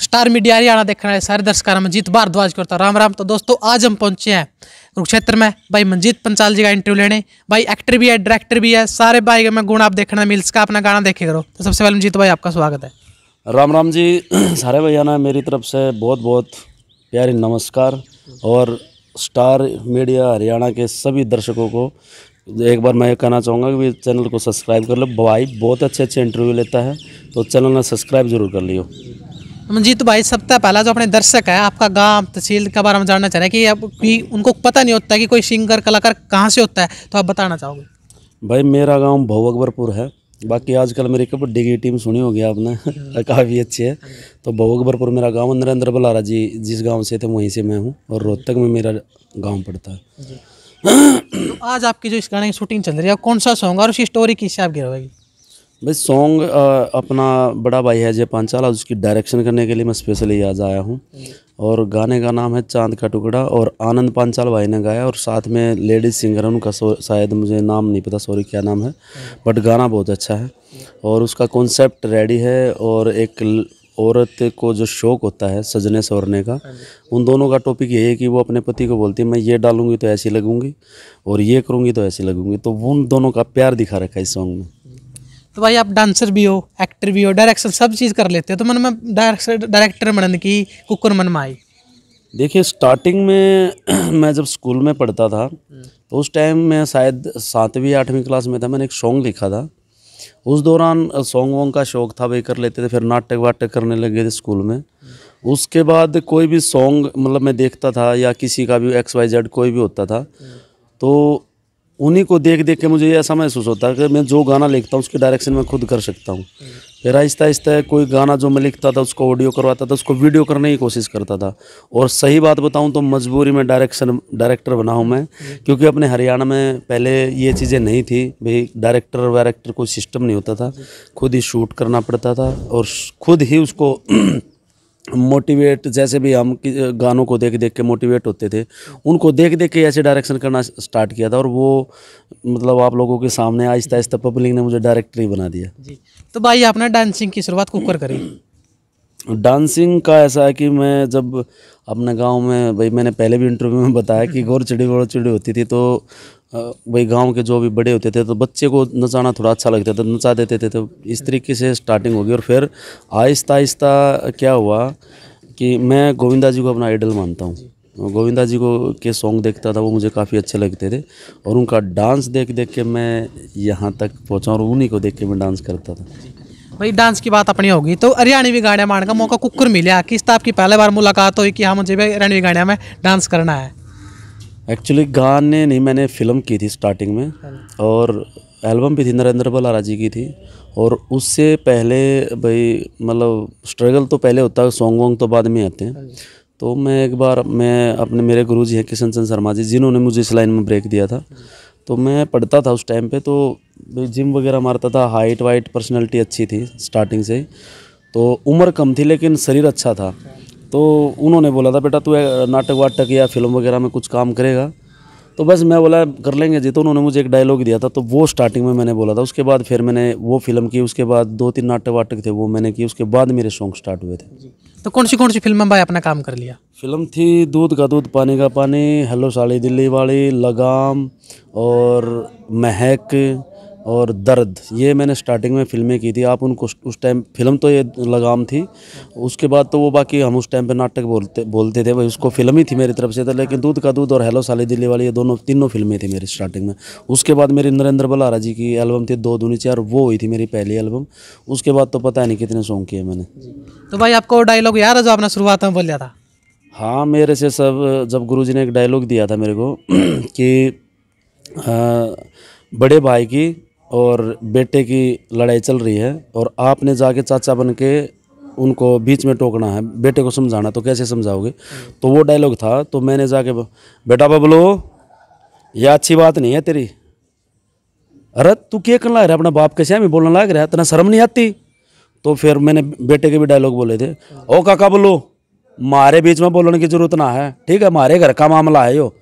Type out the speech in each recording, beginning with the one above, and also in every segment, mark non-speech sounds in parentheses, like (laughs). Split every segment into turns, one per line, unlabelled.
Star media Haryana देखने वाले सारे दर्शक मनजीत भारद्वाज करता तो राम राम तो दोस्तों आज हम पहुंचे हैं कुरुक्षेत्र में भाई मनजीत पंचाल जी का इंटरव्यू लेने भाई एक्टर भी है डायरेक्टर भी है सारे भाई में गुण आप देखना मिल सका अपना गाना देखे करो तो सबसे पहले मनजीत भाई आपका स्वागत है
राम राम जी (clears throat) सारे भैया ना मेरी तरफ से बहुत बहुत प्यारी नमस्कार और स्टार मीडिया हरियाणा के सभी दर्शकों को एक बार मैं कहना चाहूँगा कि चैनल को सब्सक्राइब कर लो भाई बहुत अच्छे अच्छे इंटरव्यू लेता है तो चैनल ने सब्सक्राइब जरूर कर लियो
जी तो भाई सप्ताह पहला जो अपने दर्शक है आपका गांव तहसील के बारे में जानना चाह रहे हैं कि अब भी उनको पता नहीं होता कि कोई सिंगर कलाकार कहाँ से होता है तो आप बताना चाहोगे
भाई मेरा गांव भव अकबरपुर है बाकी आजकल मेरी कबड्डी की टीम सुनी होगी आपने (laughs) काफ़ी अच्छी है तो भव अकबरपुर मेरा गाँव नरेंद्र बलारा जी जिस गाँव से थे वहीं से मैं हूँ और रोहतक में मेरा गाँव पड़ता है
तो आज आपकी जो इस गाने की शूटिंग चल रही है कौन सा सॉन्ग और उसकी स्टोरी किससे आप गिरावेगी
भाई सॉन्ग अपना बड़ा भाई है जय पांचाल उसकी डायरेक्शन करने के लिए मैं स्पेशली आज आया हूँ और गाने का नाम है चांद का टुकड़ा और आनंद पांचाल भाई ने गाया और साथ में लेडीज सिंगर है उनका शायद मुझे नाम नहीं पता सॉरी क्या नाम है बट गाना बहुत अच्छा है और उसका कॉन्सेप्ट रेडी है और एक औरत को जो शौक होता है सजने सवरने का हाँ उन दोनों का टॉपिक यही है कि वो अपने पति को बोलती है मैं ये डालूंगी तो ऐसी लगूंगी और ये करूंगी तो ऐसी लगूंगी तो उन दोनों का प्यार दिखा रखा है इस सॉन्ग में
तो भाई आप डांसर भी हो एक्टर भी हो डायरेक्शन सब चीज़ कर लेते हो तो मन में डायरेक्टर डायरेक्टर बनने की कुकर मन में आई
देखिए स्टार्टिंग में (clears throat) मैं जब स्कूल में पढ़ता था तो उस टाइम मैं शायद सातवीं आठवीं क्लास में था मैंने एक सॉन्ग लिखा था उस दौरान सॉन्ग वोंग का शौक था भाई कर लेते थे फिर नाटक वाटक करने लगे थे स्कूल में उसके बाद कोई भी सॉन्ग मतलब मैं देखता था या किसी का भी एक्स वाई जेड कोई भी होता था तो उन्हीं को देख देख के मुझे ऐसा महसूस होता है कि मैं जो गाना लिखता हूँ उसके डायरेक्शन में खुद कर सकता हूँ फिर आहिस्ता आहिस्ता कोई गाना जो मैं लिखता था उसको ऑडियो करवाता था उसको वीडियो करने की कोशिश करता था और सही बात बताऊँ तो मजबूरी में डायरेक्शन डायरेक्टर बना हूँ मैं क्योंकि अपने हरियाणा में पहले ये चीज़ें नहीं थी भाई डायरेक्टर वायरेक्टर कोई सिस्टम नहीं होता था खुद ही शूट करना पड़ता था और खुद ही उसको (clears throat) मोटिवेट जैसे भी हम गानों को देख देख के मोटिवेट होते थे उनको देख देख के ऐसे डायरेक्शन करना स्टार्ट किया था और वो मतलब आप लोगों के सामने आहिस्ता आहिस्ता पब्लिक ने मुझे डायरेक्टरी बना दिया जी
तो भाई आपने डांसिंग की शुरुआत कुकर करी
डांसिंग का ऐसा है कि मैं जब अपने गांव में भाई मैंने पहले भी इंटरव्यू में बताया कि गौर चिड़ी गौर चिड़ी होती थी तो भाई गांव के जो भी बड़े होते थे तो बच्चे को नचाना थोड़ा अच्छा लगता था तो नचा देते थे तो इस तरीके से स्टार्टिंग होगी और फिर आहिस्ता आहिस्ता क्या हुआ कि मैं गोविंदा जी को अपना आइडल मानता हूँ गोविंदा जी को के सॉन्ग देखता था वो मुझे काफ़ी अच्छे लगते थे और उनका डांस देख देख के मैं यहाँ तक पहुँचा और उन्हीं को देख के मैं डांस करता था
भाई डांस की बात अपनी होगी तो हरियाणवी गाने मारने का मौका कुकर मिला किस तरह आपकी पहले बार मुलाकात हुई कि हाँ मुझे भी हरियाणवी गाने में डांस करना है
एक्चुअली गाने नहीं मैंने फिल्म की थी स्टार्टिंग में हाँ। और एल्बम भी थी नरेंद्र बलारा जी की थी और उससे पहले भाई मतलब स्ट्रगल तो पहले होता है सॉन्ग वोंग तो बाद में आते हैं हाँ तो मैं एक बार मैं अपने मेरे गुरु जी हैं किशन चंद शर्मा जी जिन्होंने मुझे इस लाइन में ब्रेक दिया था हाँ तो मैं पढ़ता था उस टाइम पे तो जिम वगैरह मारता था हाइट वाइट पर्सनैलिटी अच्छी थी स्टार्टिंग से तो उम्र कम थी लेकिन शरीर अच्छा था तो उन्होंने बोला था बेटा तू नाटक वाटक या फिल्म वगैरह में कुछ काम करेगा तो बस मैं बोला कर लेंगे जी तो उन्होंने मुझे एक डायलॉग दिया था तो वो स्टार्टिंग में मैंने बोला था उसके बाद फिर मैंने वो फिल्म की उसके बाद दो तीन नाटक वाटक थे वो मैंने की उसके बाद मेरे सॉन्ग स्टार्ट हुए थे
तो कौन सी कौन सी फिल्म में भाई अपना काम कर लिया
फिल्म थी दूध का दूध पानी का पानी हेलो साली दिल्ली वाली लगाम और महक और दर्द ये मैंने स्टार्टिंग में फ़िल्में की थी आप उनको उस टाइम फिल्म तो ये लगाम थी उसके बाद तो वो बाकी हम उस टाइम पे नाटक बोलते बोलते थे भाई उसको फिल्म ही थी मेरी तरफ से तो लेकिन दूध का दूध और हेलो साली दिल्ली वाली ये दोनों तीनों फिल्में थी मेरी स्टार्टिंग में उसके बाद मेरी नरेंद्र बलारा जी की एल्बम थी दो दूनी चार वो हुई थी मेरी पहली एल्बम उसके बाद तो पता नहीं कितने सॉन्ग किए मैंने
तो भाई आपको डायलॉग याद है जो आपने शुरुआत में बोल दिया था
हाँ मेरे से सब जब गुरु ने एक डायलॉग दिया था मेरे को (clears throat) कि बड़े भाई की और बेटे की लड़ाई चल रही है और आपने जाके चाचा बन के उनको बीच में टोकना है बेटे को समझाना तो कैसे समझाओगे तो वो डायलॉग था तो मैंने जाके बेटा बबलो यह अच्छी बात नहीं है तेरी अरे तू क्या करना लग रहा है अपने बाप के श्यामी बोलने लग रहा है इतना शर्म नहीं आती तो फिर मैंने बेटे के भी डायलॉग बोले थे ओ काका बोलो मारे बीच में बोलने की जरूरत ना है ठीक है मारे घर का मामला है यो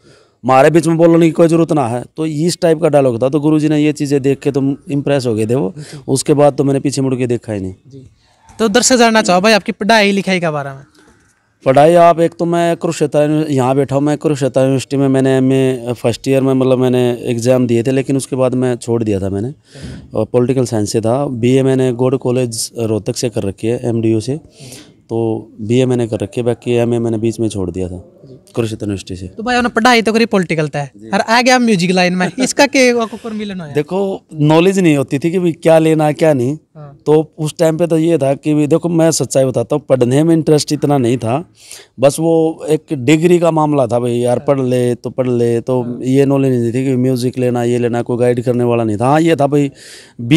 हमारे बीच में बोलने की कोई ज़रूरत ना है तो इस टाइप का डायलॉग था तो गुरु ने ये चीज़ें देख के तुम इम्प्रेस हो गए थे वो उसके बाद तो मैंने पीछे मुड़ के देखा ही नहीं
तो से जानना चाहो भाई आपकी पढ़ाई लिखाई के बारे में
पढ़ाई आप एक तो मैं कुरुक्षेत्र यहाँ बैठा हूँ मैं कुरुक्षेत्र यूनिवर्सिटी में मैंने एम फर्स्ट ईयर में मतलब मैंने एग्ज़ाम दिए थे लेकिन उसके बाद मैं छोड़ दिया था मैंने पॉलिटिकल साइंस से था बीए मैंने गोड कॉलेज रोहतक से कर रखी है एमडीयू से तो बीए मैंने कर रखी है बाकी एम मैंने बीच में छोड़ दिया था यूनिवर्सिटी से
तो भाई पढ़ाई तो करी पॉलिटिकल और आ गया म्यूजिक लाइन में इसका के मिलन होया
देखो नॉलेज नहीं होती थी कि क्या लेना क्या नहीं हाँ। तो उस टाइम पे तो ये था कि भी देखो मैं सच्चाई बताता हूँ पढ़ने में इंटरेस्ट इतना नहीं था बस वो एक डिग्री का मामला था भाई यार पढ़ ले तो पढ़ ले तो हाँ। ये नॉलेज नहीं थी कि म्यूज़िक लेना ये लेना कोई गाइड करने वाला नहीं था हाँ ये था भाई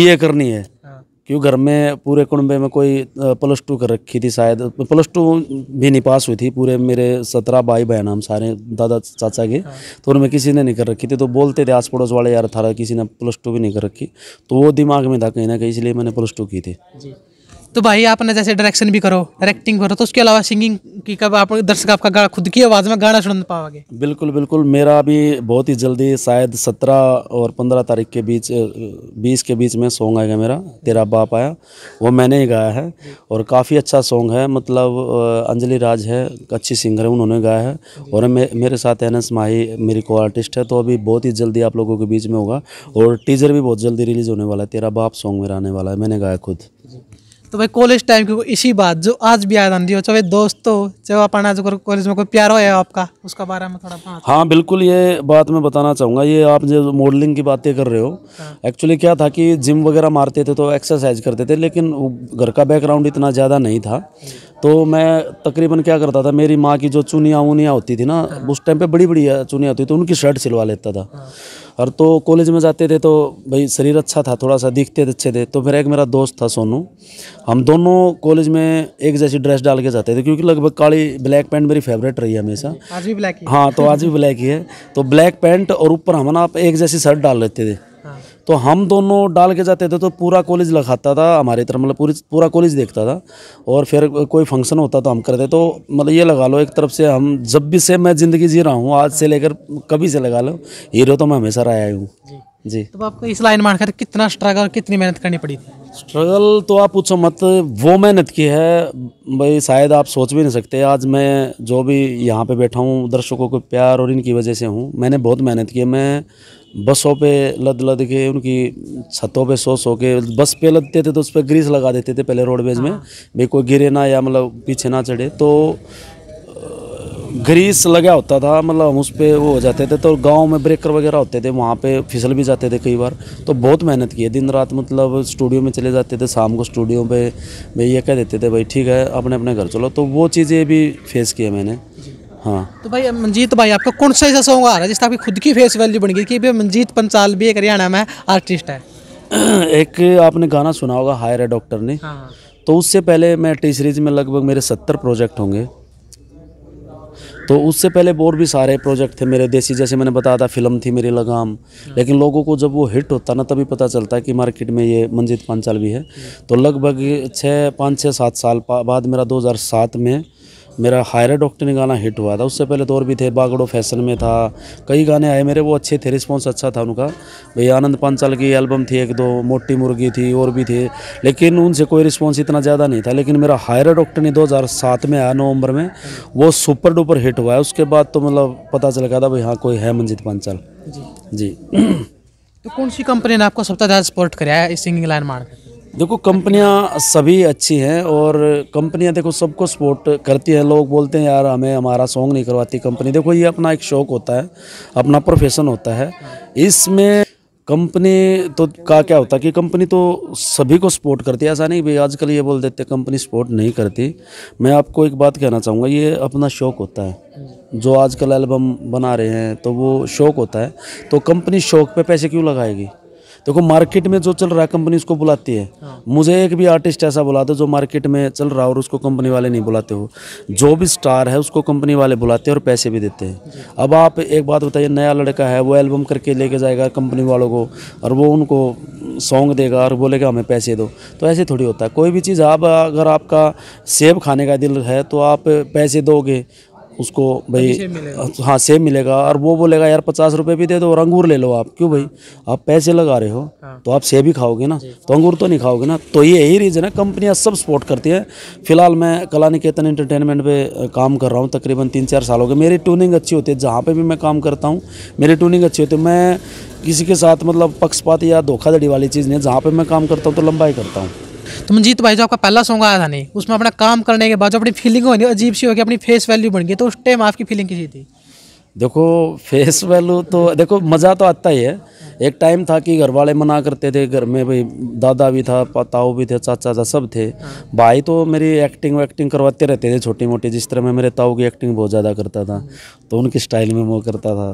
ए करनी है हाँ। क्यों घर में पूरे कुनबे में कोई प्लस टू कर रखी थी शायद प्लस टू भी नहीं पास हुई थी पूरे मेरे सत्रह भाई बहन हम सारे दादा चाचा के हाँ। तो उनमें किसी ने नहीं कर रखी थी तो बोलते थे आस पड़ोस वाले यार थारा किसी ने प्लस टू भी नहीं कर रखी तो वो दिमाग में था कहीं ना कहीं इसलिए मैंने प्लस टू की थी
तो भाई आपने जैसे डायरेक्शन भी करो डायरेक्टिंग करो तो उसके अलावा सिंगिंग की कब आप दर्शक आपका खुद की आवाज़ में गाना सुन पाओगे
बिल्कुल बिल्कुल मेरा भी बहुत ही जल्दी शायद सत्रह और पंद्रह तारीख के बीच बीस के बीच में सॉन्ग आएगा मेरा तेरा बाप आया वो मैंने ही गाया है और काफ़ी अच्छा सॉन्ग है मतलब अंजलि राज है अच्छी सिंगर है उन्होंने गाया है और मे, मेरे साथ एन एस माही मेरी को आर्टिस्ट है तो अभी बहुत ही जल्दी आप लोगों के बीच में होगा और टीजर भी बहुत जल्दी रिलीज़ होने वाला है तेरा बाप सॉन्ग मेरा आने वाला है मैंने गाया खुद
तो भाई कॉलेज टाइम की इसी बात जो आज भी याद आती हो चाहे दोस्तों चाहे अपना जो कॉलेज में कोई प्यारा है आपका उसका बारे में थोड़ा
हाँ बिल्कुल ये बात मैं बताना चाहूँगा ये आप जो मॉडलिंग की बातें कर रहे हो एक्चुअली हाँ। क्या था कि जिम वगैरह मारते थे तो एक्सरसाइज करते थे लेकिन घर का बैकग्राउंड इतना ज़्यादा नहीं था तो मैं तकरीबन क्या करता था मेरी माँ की जो चुनिया उनिया होती थी ना हाँ। उस टाइम पर बड़ी बड़ी चुनिया होती थी उनकी शर्ट सिलवा लेता था हाँ। और तो कॉलेज में जाते थे तो भाई शरीर अच्छा था थोड़ा सा दिखते थे अच्छे थे तो फिर एक मेरा दोस्त था सोनू हम दोनों कॉलेज में एक जैसी ड्रेस डाल के जाते थे क्योंकि लगभग काली ब्लैक पैंट मेरी फेवरेट रही है हमेशा
आज भी ब्लैक हाँ तो आज भी
ब्लैक ही है तो ब्लैक पैंट और ऊपर हम ना आप एक जैसी शर्ट डाल लेते थे तो हम दोनों डाल के जाते थे तो पूरा कॉलेज लगाता था हमारे तरफ मतलब पूरी पूरा कॉलेज देखता था और फिर कोई फंक्शन होता तो हम करते तो मतलब ये लगा लो एक तरफ से हम जब भी से मैं ज़िंदगी जी रहा हूँ आज से लेकर कभी से लगा लो हीरो तो मैं हमेशा आया हूँ जी
तो आपको इस लाइन कर कितना स्ट्रगल कितनी मेहनत करनी पड़ी थी
स्ट्रगल तो आप पूछो मत वो मेहनत की है भाई शायद आप सोच भी नहीं सकते आज मैं जो भी यहाँ पे बैठा हूँ दर्शकों को प्यार और इनकी वजह से हूँ मैंने बहुत मेहनत की है मैं बसों पे लद लद के उनकी छतों पे सो सो के बस पे लदते थे तो उस पर ग्रीस लगा देते थे पहले रोडवेज में हाँ। भाई कोई गिरे ना या मतलब पीछे ना चढ़े तो ग्रीस लगा होता था मतलब हम उस पर वो हो जाते थे तो गांव में ब्रेकर वगैरह होते थे वहाँ पे फिसल भी जाते थे कई बार तो बहुत मेहनत की है दिन रात मतलब स्टूडियो में चले जाते थे शाम को स्टूडियो पे भाई ये कह देते थे भाई ठीक है अपने अपने घर चलो तो वो चीज़ें भी फेस किए मैंने हाँ
तो भाई मंजीत भाई आपका कौन सा ऐसा सॉन्ग आ रहा है जिससे आपकी खुद की फेस वैल्यू बन गई कि भाई मंजीत पंचाल भी एक हरियाणा में आर्टिस्ट है (clears throat)
एक आपने गाना सुना होगा हायर है डॉक्टर ने हाँ। तो उससे पहले मैं टी सीरीज में लगभग मेरे सत्तर प्रोजेक्ट होंगे तो उससे पहले और भी सारे प्रोजेक्ट थे मेरे देसी जैसे मैंने बताया था फिल्म थी मेरी लगाम हाँ। लेकिन लोगों को जब वो हिट होता ना तभी पता चलता है कि मार्केट में ये मंजीत पांचाल भी है हाँ। तो लगभग छः पाँच छः सात साल बाद मेरा 2007 में मेरा हायरा डॉक्टर ने गाना हिट हुआ था उससे पहले तो और भी थे बागड़ो फैशन में था कई गाने आए मेरे वो अच्छे थे रिस्पॉन्स अच्छा था उनका भाई आनंद पांचाल की एल्बम थी एक दो मोटी मुर्गी थी और भी थे लेकिन उनसे कोई रिस्पॉन्स इतना ज़्यादा नहीं था लेकिन मेरा हायरा डॉक्टर ने दो में आया नवंबर में वो सुपर डुपर हिट हुआ है उसके बाद तो मतलब पता चल गया था भाई हाँ कोई है मंजित पांचाल जी
तो कौन सी कंपनी ने आपको सबसे ज़्यादा सपोर्ट कराया इस सिंगिंग लाइन मार्ग
देखो कंपनियां सभी अच्छी हैं और कंपनियां देखो सबको सपोर्ट करती हैं लोग बोलते हैं यार हमें हमारा सॉन्ग नहीं करवाती कंपनी देखो ये अपना एक शौक होता है अपना प्रोफेशन होता है इसमें कंपनी तो का क्या होता है कि कंपनी तो सभी को सपोर्ट करती है ऐसा नहीं भाई आजकल ये बोल देते कंपनी सपोर्ट नहीं करती मैं आपको एक बात कहना चाहूँगा ये अपना शौक होता है जो आजकल एल्बम बना रहे हैं तो वो शौक होता है तो कंपनी शौक पे पैसे क्यों लगाएगी देखो मार्केट में जो चल रहा है कंपनी उसको बुलाती है हाँ। मुझे एक भी आर्टिस्ट ऐसा बुला दो जो मार्केट में चल रहा है और उसको कंपनी वाले नहीं बुलाते हो जो भी स्टार है उसको कंपनी वाले बुलाते हैं और पैसे भी देते हैं अब आप एक बात बताइए नया लड़का है वो एल्बम करके लेके जाएगा कंपनी वालों को और वो उनको सॉन्ग देगा और बोलेगा हमें पैसे दो तो ऐसे थोड़ी होता है कोई भी चीज़ आप अगर आपका सेब खाने का दिल है तो आप पैसे दोगे उसको भाई हाँ सेब हाँ, मिलेगा और वो बोलेगा यार पचास रुपये भी दे दो और अंगूर ले लो आप क्यों भाई आप पैसे लगा रहे हो हाँ। तो आप सेब ही खाओगे ना तो अंगूर तो नहीं खाओगे ना तो ये यही रीज़न है कंपनियाँ सब सपोर्ट करती हैं फिलहाल मैं कला निकेतन इंटरटेनमेंट पे काम कर रहा हूँ तकरीबन तीन चार साल हो गए मेरी ट्यूनिंग अच्छी होती है जहाँ पर भी मैं काम करता हूँ मेरी ट्यूनिंग अच्छी होती है मैं किसी के साथ मतलब पक्षपात या धोखाधड़ी वाली चीज़ नहीं है जहाँ पर मैं काम करता हूँ तो लंबाई करता हूँ
तो मनजीत भाई जो आपका पहला सॉन्ग आया था नहीं उसमें अपना काम करने के बाद जो अपनी फीलिंग होगी अजीब सी होगी अपनी फेस वैल्यू बन गई तो उस टाइम आपकी फीलिंग कैसी थी
देखो फेस वैल्यू तो देखो मज़ा तो आता ही है एक टाइम था कि घर वाले मना करते थे घर में भाई दादा भी था ताऊ भी थे चाचा चाचा सब थे हाँ। भाई तो मेरी एक्टिंग वैक्टिंग करवाते रहते थे छोटी मोटी जिस तरह मैं मेरे ताऊ की एक्टिंग बहुत ज़्यादा करता था हाँ। तो उनकी स्टाइल में वो करता था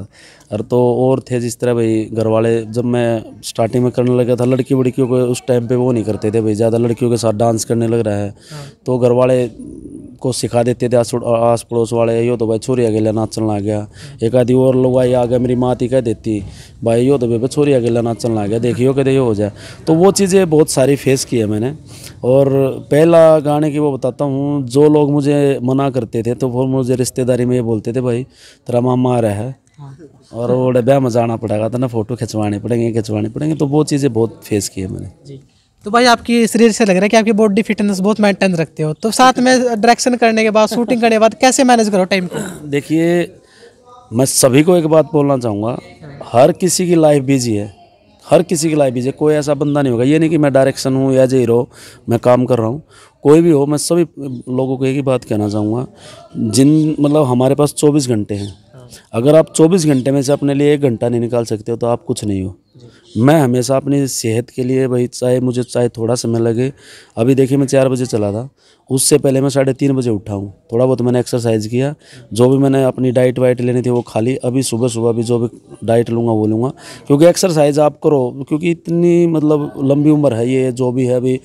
और तो और थे जिस तरह भाई घर वाले जब मैं स्टार्टिंग में करने लगा था लड़की वड़कियों को उस टाइम पर वो नहीं करते थे भाई ज़्यादा लड़कियों के साथ डांस करने लग रहा है हाँ। तो घर वाले सबको सिखा देते थे आस पड़ोस वाले यो तो भाई छोरी अकेला नाचन आ गया एक आधी और लोग आई आ गया मेरी माँ ती कह देती भाई यो तो भाई छोरी अकेला नाचन आ गया देखियो कदे हो जाए तो वो चीज़ें बहुत सारी फेस की है मैंने और पहला गाने की वो बताता हूँ जो लोग मुझे मना करते थे तो वो मुझे रिश्तेदारी में ये बोलते थे भाई तेरा मामा आ रहा है और वो डब्बा में जाना पड़ेगा तो ना फ़ोटो खिंचवाने पड़ेंगे खिंचवाने पड़ेंगे तो वो चीज़ें बहुत फेस की है मैंने
तो भाई आपकी शरीर से लग रहा है कि आपकी बॉडी फिटनेस बहुत मेंटेन रखते हो तो साथ में डायरेक्शन करने के बाद शूटिंग करने के बाद कैसे मैनेज करो टाइम को
देखिए मैं सभी को एक बात बोलना चाहूँगा हर किसी की लाइफ बिजी है हर किसी की लाइफ बिजी है कोई ऐसा बंदा नहीं होगा ये नहीं कि मैं डायरेक्शन हूँ या हीरो मैं काम कर रहा हूँ कोई भी हो मैं सभी लोगों को एक ही बात कहना चाहूँगा जिन मतलब हमारे पास चौबीस घंटे हैं अगर आप 24 घंटे में से अपने लिए एक घंटा नहीं निकाल सकते हो तो आप कुछ नहीं हो मैं हमेशा अपनी सेहत के लिए भाई चाहे मुझे चाहे थोड़ा समय लगे अभी देखिए मैं चार बजे चला था उससे पहले मैं साढ़े तीन बजे उठा हूँ थोड़ा बहुत मैंने एक्सरसाइज किया जो भी मैंने अपनी डाइट वाइट लेनी थी वो खा ली अभी सुबह सुबह भी जो भी डाइट लूँगा वो लूँगा क्योंकि एक्सरसाइज आप करो क्योंकि इतनी मतलब लंबी उम्र है ये जो भी है अभी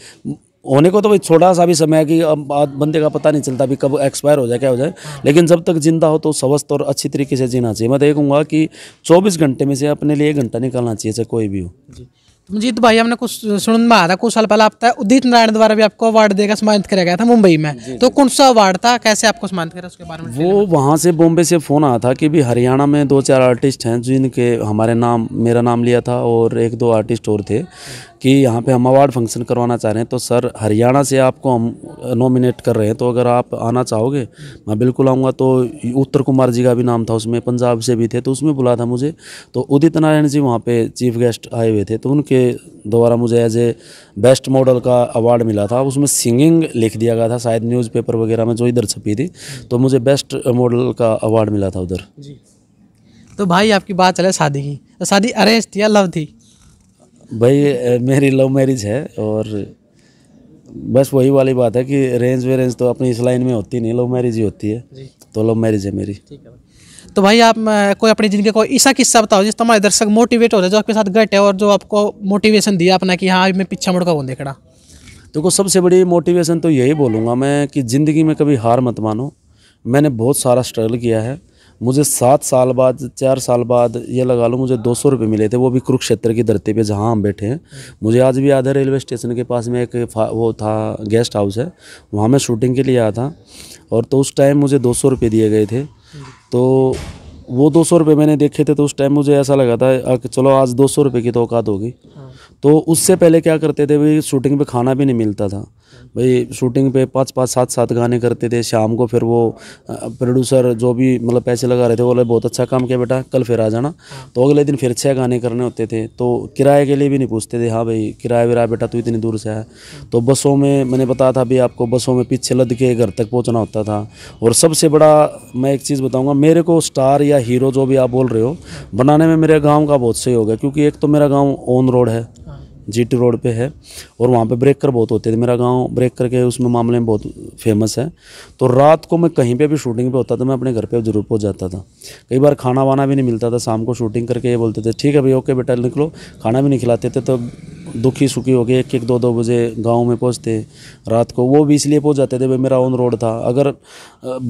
होने को तो भाई छोटा सा भी समय है कि अब बंदे का पता नहीं चलता भी कब एक्सपायर हो जाए क्या हो जाए लेकिन जब तक जिंदा हो तो स्वस्थ और अच्छी तरीके से जीना चाहिए मैं देखूँगा तो कि चौबीस घंटे में से अपने लिए एक घंटा निकालना चाहिए चाहे कोई भी हो
जीत भाई हमने कुछ सुन में आया था कुछ साल पहले आपका उदित नारायण द्वारा भी आपको अवार्ड देकर सम्मानित किया गया था मुंबई में तो कौन सा अवार्ड था कैसे आपको सम्मानित करा उसके बारे
में वो वहाँ से बॉम्बे से फ़ोन आया था कि भी हरियाणा में दो चार आर्टिस्ट हैं जिनके हमारे नाम मेरा नाम लिया था और एक दो आर्टिस्ट और थे कि यहाँ पे हम अवार्ड फंक्शन करवाना चाह रहे हैं तो सर हरियाणा से आपको हम नॉमिनेट कर रहे हैं तो अगर आप आना चाहोगे मैं बिल्कुल आऊँगा तो उत्तर कुमार जी का भी नाम था उसमें पंजाब से भी थे तो उसमें बुला था मुझे तो उदित नारायण जी वहाँ पे चीफ गेस्ट आए हुए थे तो उनके के द्वारा मुझे एज ए बेस्ट मॉडल का अवार्ड मिला था उसमें सिंगिंग लिख दिया गया था शायद न्यूज़पेपर वगैरह में जो इधर छपी थी तो मुझे बेस्ट मॉडल का अवार्ड मिला था उधर जी
तो भाई आपकी बात चले शादी की तो शादी अरेंज थी या लव थी
भाई मेरी लव मैरिज है और बस वही वाली बात है कि रेंज वेरेंज तो अपनी इस लाइन में होती नहीं लव मैरिज ही होती है तो लव मैरिज है मेरी ठीक है
तो भाई आप कोई अपनी ज़िंदगी को ऐसा किस्सा बताओ जिससे हमारे दर्शक मोटिवेट हो जाए जो आपके साथ गट है और जो आपको मोटिवेशन दिया अपना कि हाँ मैं पीछा मुड़का कौन देखा
देखो सबसे बड़ी मोटिवेशन तो यही बोलूँगा मैं कि ज़िंदगी में कभी हार मत मानो मैंने बहुत सारा स्ट्रगल किया है मुझे सात साल बाद चार साल बाद ये लगा लो मुझे दो सौ रुपये मिले थे वो भी कुरुक्षेत्र की धरती पे जहाँ हम बैठे हैं मुझे आज भी आधा रेलवे स्टेशन के पास में एक वो था गेस्ट हाउस है वहाँ मैं शूटिंग के लिए आया था और तो उस टाइम मुझे दो सौ रुपये दिए गए थे तो वो दो सौ रुपये मैंने देखे थे तो उस टाइम मुझे ऐसा लगा था कि चलो आज दो सौ रुपये की तो औकात होगी हाँ। तो उससे पहले क्या करते थे भाई शूटिंग पे खाना भी नहीं मिलता था भाई शूटिंग पे पाँच पाँच सात सात गाने करते थे शाम को फिर वो प्रोड्यूसर जो भी मतलब पैसे लगा रहे थे बोले बहुत अच्छा काम किया बेटा कल फिर आ जाना हाँ। तो अगले दिन फिर छः गाने करने होते थे तो किराए के लिए भी नहीं पूछते थे हाँ भाई किराया विराया बेटा तू इतनी दूर से है हाँ। तो बसों में मैंने बताया था भाई आपको बसों में पीछे लद के घर तक पहुँचना होता था और सबसे बड़ा मैं एक चीज़ बताऊँगा मेरे को स्टार या हीरो जो भी आप बोल रहे हो हाँ। बनाने में मेरे गाँव का बहुत सही हो गया क्योंकि एक तो मेरा गाँव ऑन रोड है जी टी रोड पे है और वहाँ पे ब्रेकर बहुत होते थे मेरा गांव ब्रेकर के उसमें मामले में बहुत फेमस है तो रात को मैं कहीं पे भी शूटिंग पे होता था मैं अपने घर पे ज़रूर पहुँच जाता था कई बार खाना वाना भी नहीं मिलता था शाम को शूटिंग करके ये बोलते थे ठीक है भाई ओके बेटा निकलो खाना भी नहीं खिलाते थे तो दुखी सुखी हो गए एक एक दो दो बजे गांव में पहुंचते रात को वो भी इसलिए पहुंच जाते थे भाई मेरा ऑन रोड था अगर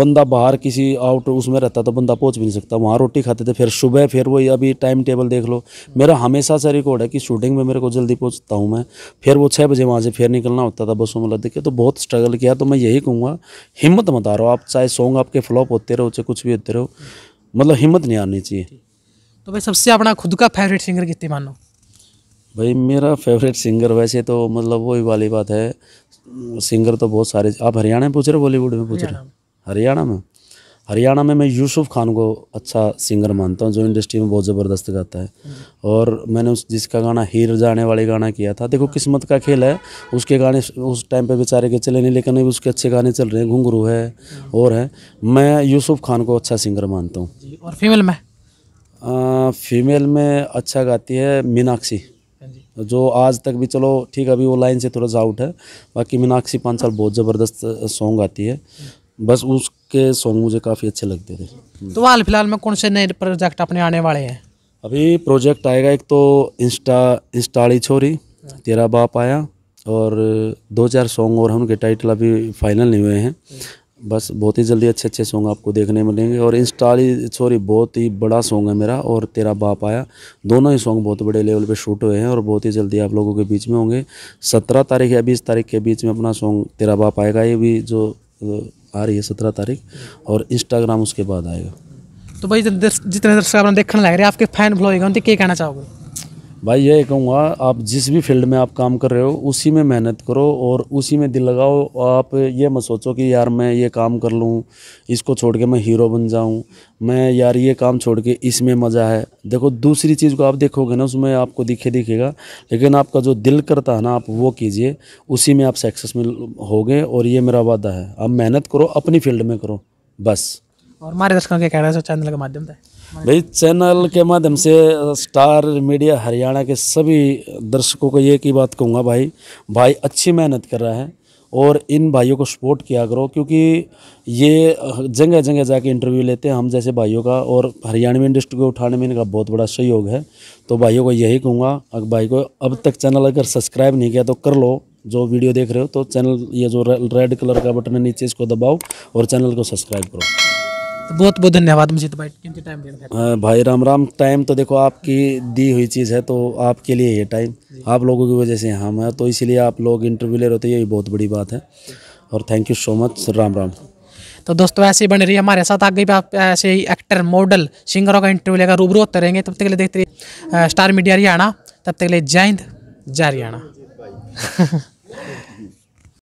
बंदा बाहर किसी आउट उसमें रहता तो बंदा पहुंच भी नहीं सकता वहाँ रोटी खाते थे फिर सुबह फिर वही अभी टाइम टेबल देख लो मेरा हमेशा से रिकॉर्ड है कि शूटिंग में मेरे को जल्दी पहुँचता हूँ मैं फिर वो छः बजे वहाँ से फिर निकलना होता था बसों में लद के तो बहुत स्ट्रगल किया तो मैं यही कहूँगा हिम्मत मत आ आप चाहे सॉन्ग आपके फ्लॉप होते रहो चाहे कुछ भी होते रहो मतलब हिम्मत नहीं आनी चाहिए
तो भाई सबसे अपना खुद का फेवरेट सिंगर कितने मानो
भाई मेरा फेवरेट सिंगर वैसे तो मतलब वही वाली बात है सिंगर तो बहुत सारे आप हरियाणा में पूछ रहे हो बॉलीवुड में पूछ रहे हरियाणा में हरियाणा में मैं यूसुफ खान को अच्छा सिंगर मानता हूँ जो इंडस्ट्री में बहुत ज़बरदस्त गाता है और मैंने उस जिसका गाना हीर जाने वाले गाना किया था देखो किस्मत का खेल है उसके गाने उस टाइम पे बेचारे के चले नहीं लेकिन अभी उसके अच्छे गाने चल रहे हैं घुंगरू है और है मैं यूसुफ खान को अच्छा सिंगर मानता हूँ और फीमेल में आ, फीमेल में अच्छा गाती है मीनाक्षी जो आज तक भी चलो ठीक अभी वो लाइन से थोड़ा सा आउट है बाकी मीनाक्षी साल बहुत ज़बरदस्त सॉन्ग आती है बस उसके सॉन्ग मुझे काफ़ी अच्छे लगते थे तो हाल
फिलहाल में कौन से नए प्रोजेक्ट अपने आने वाले हैं
अभी प्रोजेक्ट आएगा एक तो इंस्टा इंस्टाड़ी छोरी तेरा बाप आया और दो चार सॉन्ग और उनके टाइटल अभी फाइनल नहीं हुए हैं बस बहुत ही जल्दी अच्छे अच्छे सॉन्ग आपको देखने मिलेंगे और इंस्टॉल ही सॉरी बहुत ही बड़ा सॉन्ग है मेरा और तेरा बाप आया दोनों ही सॉन्ग बहुत बड़े लेवल पे शूट हुए हैं और बहुत ही जल्दी आप लोगों के बीच में होंगे सत्रह तारीख या बीस तारीख के बीच में अपना सॉन्ग तेरा बाप आएगा ये भी जो आ रही है सत्रह तारीख और इंस्टाग्राम उसके बाद आएगा
तो भाई जितने दर्शक आपने देखने लग रहे हैं आपके फैन फॉलोइंग उनके क्या कहना चाहोगे
भाई यही कहूँगा आप जिस भी फील्ड में आप काम कर रहे हो उसी में मेहनत करो और उसी में दिल लगाओ आप ये मत सोचो कि यार मैं ये काम कर लूँ इसको छोड़ के मैं हीरो बन जाऊँ मैं यार ये काम छोड़ के इसमें मज़ा है देखो दूसरी चीज़ को आप देखोगे ना उसमें आपको दिखे दिखेगा लेकिन आपका जो दिल करता है ना आप वो कीजिए उसी में आप सक्सेस में गए और ये मेरा वादा है आप मेहनत करो अपनी फील्ड में करो बस
और हमारे दर्शकों के कहना चैनल के माध्यम से
भाई चैनल के माध्यम से स्टार मीडिया हरियाणा के सभी दर्शकों को ये की बात कहूँगा भाई भाई अच्छी मेहनत कर रहा है और इन भाइयों को सपोर्ट किया करो क्योंकि ये जगह जगह जाके इंटरव्यू लेते हैं हम जैसे भाइयों का और हरियाणवी इंडस्ट्री को उठाने में इनका बहुत बड़ा सहयोग है तो भाइयों को यही कहूँगा अगर भाई को अब तक चैनल अगर सब्सक्राइब नहीं किया तो कर लो जो वीडियो देख रहे हो तो चैनल ये जो रेड कलर का बटन है नीचे इसको दबाओ और चैनल को सब्सक्राइब करो
तो बहुत बहुत धन्यवाद मुझे तो भाई कीमती
टाइम भाई राम राम टाइम तो देखो आपकी दी हुई चीज़ है तो आपके लिए ये टाइम आप लोगों की वजह से हम हैं तो इसीलिए आप लोग इंटरव्यू ले रहे होते तो यही बहुत बड़ी बात है और thank you so much Ram Ram
तो दोस्तों ऐसे ही बन रही है हमारे साथ आगे भी आप ऐसे ही एक्टर मॉडल सिंगरों का इंटरव्यू लेकर रूबरू होते रहेंगे तब तक के लिए देखते रहिए स्टार मीडिया हरियाणा तब तक के लिए जय हिंद जय हरियाणा (laughs)